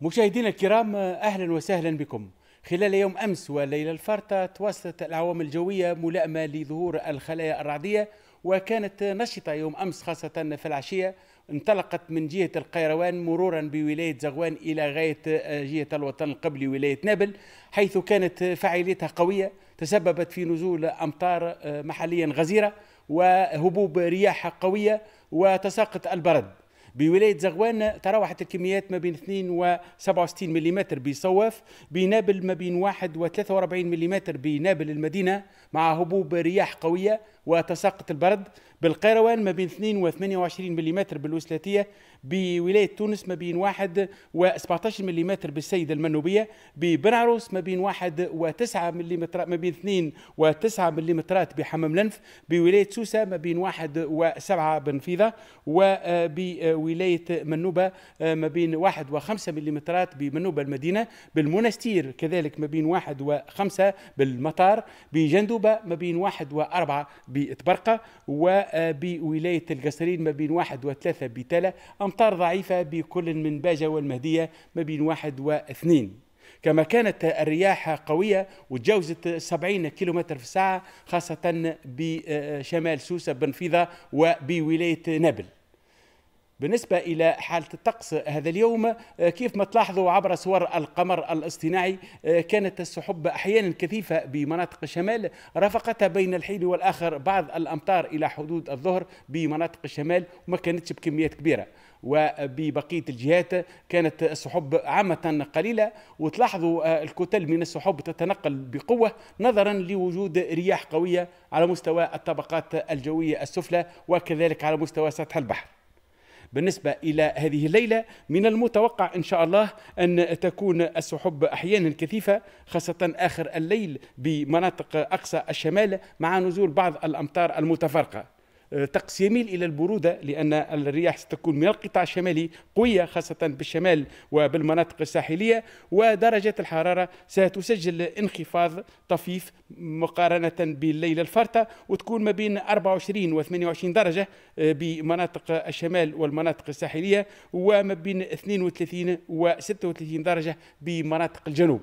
مشاهدينا الكرام اهلا وسهلا بكم خلال يوم أمس والليلة الفارطة تواصلت العوامل الجوية ملائمة لظهور الخلايا الرعدية وكانت نشطة يوم أمس خاصة في العشية انطلقت من جهة القيروان مرورا بولاية زغوان إلى غاية آه، جهة الوطن القبلي ولاية نابل حيث كانت فعاليتها قوية تسببت في نزول أمطار آه، محليا غزيرة وهبوب رياح قوية وتساقط البرد بولايه زغوان تراوحت الكميات ما بين 2 و 67 ملم بصواف بنابل ما بين 1 و 43 ملم بنابل المدينه مع هبوب رياح قويه وتساقط البرد بالقيروان ما بين 2 و 28 ملم بالوسلاتية بولاية تونس ما بين 1 و 17 ملم بالسيد المنوبية ببنعروس ما بين 1 و 9 ملم ما بين 2 و 9 ملم بحمام لنف بولاية سوسة ما بين 1 و 7 بنفيضة وبولاية منوبة آه، ما بين 1 و 5 ملم بمنوبة المدينة بالمنستير كذلك ما بين 1 و 5 بالمطار بجندوبة ما بين 1 و 4 بتبرقة وبولاية آه، القصرين ما بين واحد وثلاثة بتلة أمطار ضعيفة بكل من باجة والمهدية ما بين واحد واثنين كما كانت الرياح قوية وتجاوزت 70 كيلومتر في الساعة خاصة بشمال سوسة بنفيضة وبولاية نابل بالنسبة إلى حالة الطقس هذا اليوم آه، كيف ما تلاحظوا عبر صور القمر الاصطناعي آه، كانت السحب أحيانا كثيفة بمناطق الشمال رافقتها بين الحين والآخر بعض الأمطار إلى حدود الظهر بمناطق الشمال وما كانتش بكميات كبيرة وببقية الجهات كانت السحب عامة قليلة وتلاحظوا آه، الكتل من السحب تتنقل بقوة نظرا لوجود رياح قوية على مستوى الطبقات الجوية السفلى وكذلك على مستوى سطح البحر بالنسبة إلى هذه الليلة من المتوقع إن شاء الله أن تكون السحب أحيانا كثيفة خاصة آخر الليل بمناطق أقصى الشمال مع نزول بعض الأمطار المتفرقة طقس يميل إلى البرودة لأن الرياح ستكون من القطاع الشمالي قوية خاصة بالشمال وبالمناطق الساحلية ودرجة الحرارة ستسجل انخفاض طفيف مقارنة بالليلة الفارطة وتكون ما بين 24 و 28 درجة آه، بمناطق الشمال والمناطق الساحلية وما بين 32 و 36 درجة بمناطق الجنوب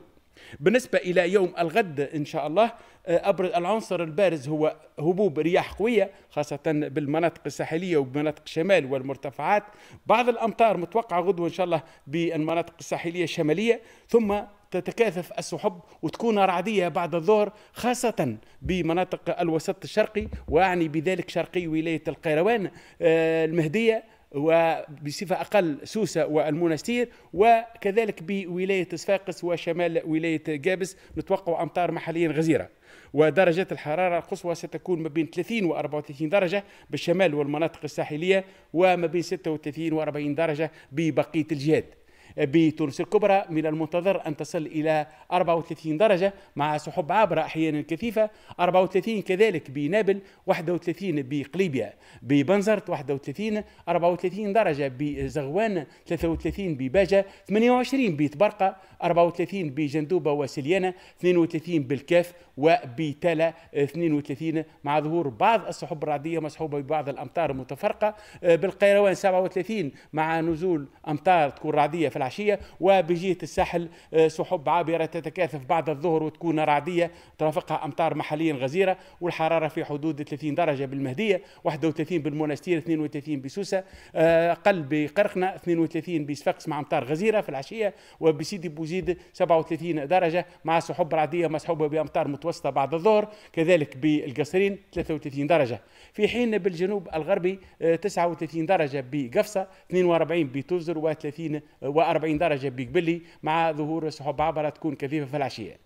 بالنسبة إلى يوم الغد إن شاء الله آه، أبرز العنصر البارز هو هبوب رياح قوية خاصة بالمناطق الساحلية وبمناطق الشمال والمرتفعات بعض الأمطار متوقعة غدوة إن شاء الله بالمناطق الساحلية الشمالية ثم تتكاثف السحب وتكون رعدية بعد الظهر خاصة بمناطق الوسط الشرقي وأعني بذلك شرقي ولاية القيروان آه، المهدية وبصفة أقل سوسة والمنستير وكذلك بولاية صفاقس وشمال ولاية جابس نتوقع أمطار محليا غزيرة ودرجات الحرارة القصوى ستكون ما بين 30 و 34 درجة بالشمال والمناطق الساحلية وما بين 36 و 40 درجة ببقية الجهات بتونس الكبرى من المنتظر أن تصل إلى 34 درجة مع سحب عابرة أحيانا كثيفة 34 كذلك بنابل 31 بقليبيا ببنزرت 31 34 درجة بزغوان 33 بباجة 28 بتبرقة 34 بجندوبة وسليانة 32 بالكاف وبتالا 32 مع ظهور بعض السحب الرعدية مصحوبة ببعض الأمطار المتفرقة بالقيروان 37 مع نزول أمطار تكون رعدية في العشية وبجهة الساحل آه، سحب عابرة تتكاثف بعد الظهر وتكون رعدية ترافقها أمطار محليا غزيرة والحرارة في حدود 30 درجة بالمهدية 31 بالمنستير 32 بسوسة آه، أقل بقرقنة 32 بصفاقس مع أمطار غزيرة في العشية وبسيدي بوزيد 37 درجة مع سحب رعدية مصحوبة بأمطار متوسطة بعد الظهر كذلك بالقصرين 33 درجة في حين بالجنوب الغربي 39 آه، درجة بقفصة 42 بتوزر و30 و 40 درجه بيقبلي مع ظهور سحب عابره تكون كثيفه في العشيه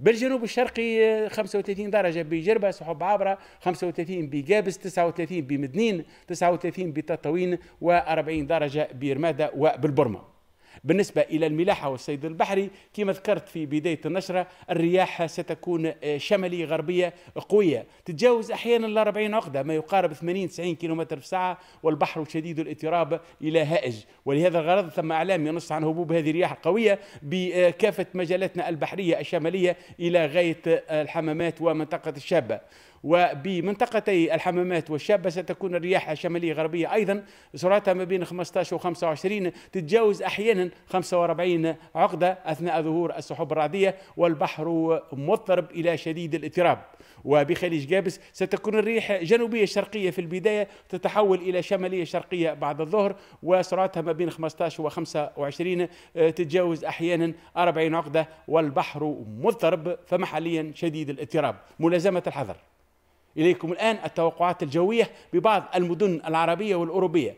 بالجنوب الشرقي 35 آه، درجة بجربة سحب عابرة 35 بجابس 39 بمدنين 39 بتطوين و40 درجة برمادة وبالبرمة بالنسبة إلى الملاحة والصيد البحري كما ذكرت في بداية النشرة الرياح ستكون شمالي غربية قوية تتجاوز أحيانا ل 40 عقدة ما يقارب 80 90 كم في الساعة والبحر شديد الاضطراب إلى هائج ولهذا الغرض ثم أعلام ينص عن هبوب هذه الرياح القوية بكافة مجالاتنا البحرية الشمالية إلى غاية الحمامات ومنطقة الشابة وبمنطقتي الحمامات والشابة ستكون الرياح الشمالية غربية أيضا سرعتها ما بين 15 و 25 تتجاوز أحيانا 45 عقدة أثناء ظهور السحب الرعدية والبحر مضطرب إلى شديد الاضطراب وبخليج جابس ستكون الريح جنوبية شرقية في البداية تتحول إلى شمالية شرقية بعد الظهر وسرعتها ما بين 15 و 25 تتجاوز أحيانا 40 عقدة والبحر مضطرب فمحليا شديد الاضطراب ملازمة الحذر إليكم الآن التوقعات الجوية ببعض المدن العربية والأوروبية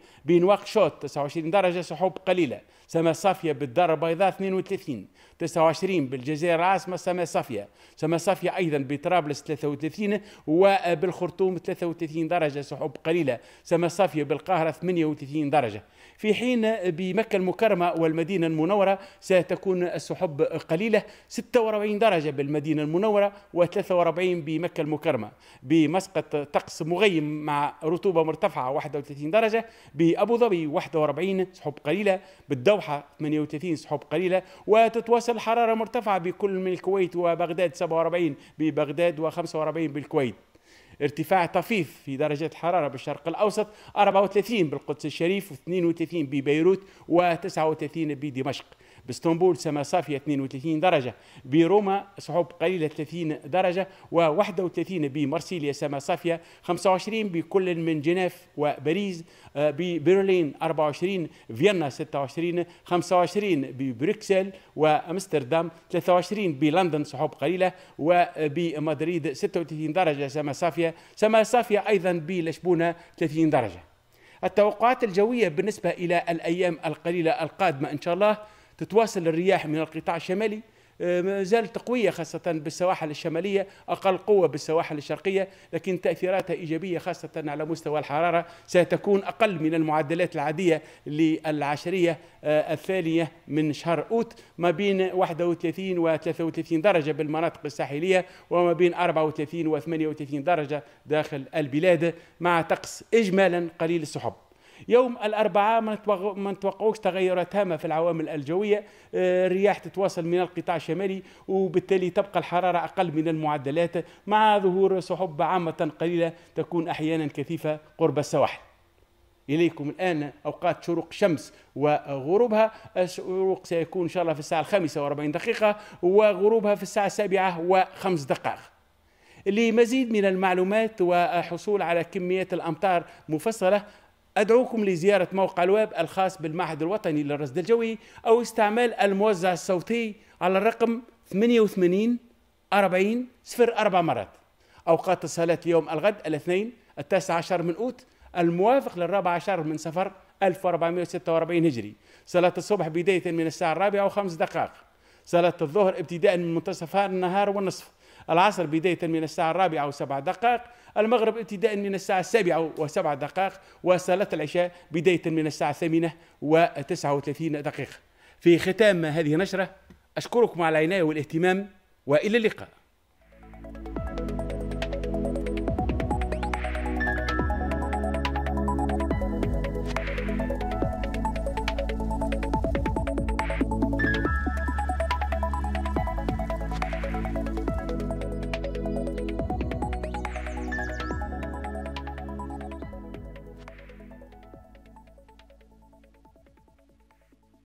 شوت 29 درجة سحوب قليلة سما صافية بالدار البيضاء 32 29 بالجزائر العاصمة سما صافية سما صافية أيضا بطرابلس 33 وبالخرطوم 33 درجة سحب قليلة سما صافية بالقاهرة 38 درجة في حين بمكة المكرمة والمدينة المنورة ستكون السحب قليلة 46 درجة بالمدينة المنورة و43 بمكة المكرمة بمسقط طقس مغيم مع رطوبة مرتفعة 31 درجة بأبو ظبي 41 سحب قليلة بالدوحة طلحة 38 سحب قليلة وتتواصل حرارة مرتفعة بكل من الكويت وبغداد 47 ببغداد و45 بالكويت ارتفاع طفيف في درجات الحرارة بالشرق الأوسط 34 بالقدس الشريف و32 ببيروت و39 بدمشق باسطنبول سما صافية 32 درجة بروما سحب قليلة 30 درجة و31 بمارسيليا سما صافية 25 بكل من جنيف وباريس آه، ببرلين 24 فيينا 26 25 ببروكسل وامستردام 23 بلندن سحب قليلة وبمدريد 36 درجة سما صافية سما صافية أيضا بلشبونة 30 درجة التوقعات الجوية بالنسبة إلى الأيام القليلة القادمة إن شاء الله تتواصل الرياح من القطاع الشمالي آه، ما زالت قوية خاصة بالسواحل الشمالية أقل قوة بالسواحل الشرقية لكن تأثيراتها إيجابية خاصة على مستوى الحرارة ستكون أقل من المعدلات العادية للعشرية آه، الثانية من شهر أوت ما بين 31 و 33 درجة بالمناطق الساحلية وما بين 34 و 38 درجة داخل البلاد مع طقس إجمالا قليل السحب يوم الأربعاء ما نتوقعوش تغيرات هامة في العوامل الجوية آه، الرياح تتواصل من القطاع الشمالي وبالتالي تبقى الحرارة أقل من المعدلات مع ظهور سحب عامة قليلة تكون أحيانا كثيفة قرب السواحل إليكم الآن أوقات شروق الشمس وغروبها الشروق سيكون إن شاء الله في الساعة الخامسة وأربعين دقيقة وغروبها في الساعة السابعة وخمس دقائق لمزيد من المعلومات وحصول على كميات الأمطار مفصلة أدعوكم لزيارة موقع الويب الخاص بالمعهد الوطني للرصد الجوي أو استعمال الموزع الصوتي على الرقم 88 40 04 مرات أوقات الصلاة اليوم الغد الاثنين التاسع عشر من أوت الموافق للرابع عشر من صفر 1446 هجري صلاة الصبح بداية من الساعة الرابعة وخمس دقائق صلاة الظهر ابتداء من منتصف النهار والنصف العصر بداية من الساعة الرابعة وسبع دقائق المغرب ابتداء من الساعة السابعة وسبع دقائق وصلاة العشاء بداية من الساعة الثامنة وتسعة وثلاثين دقيقة في ختام هذه النشرة أشكركم على العناية والاهتمام وإلى اللقاء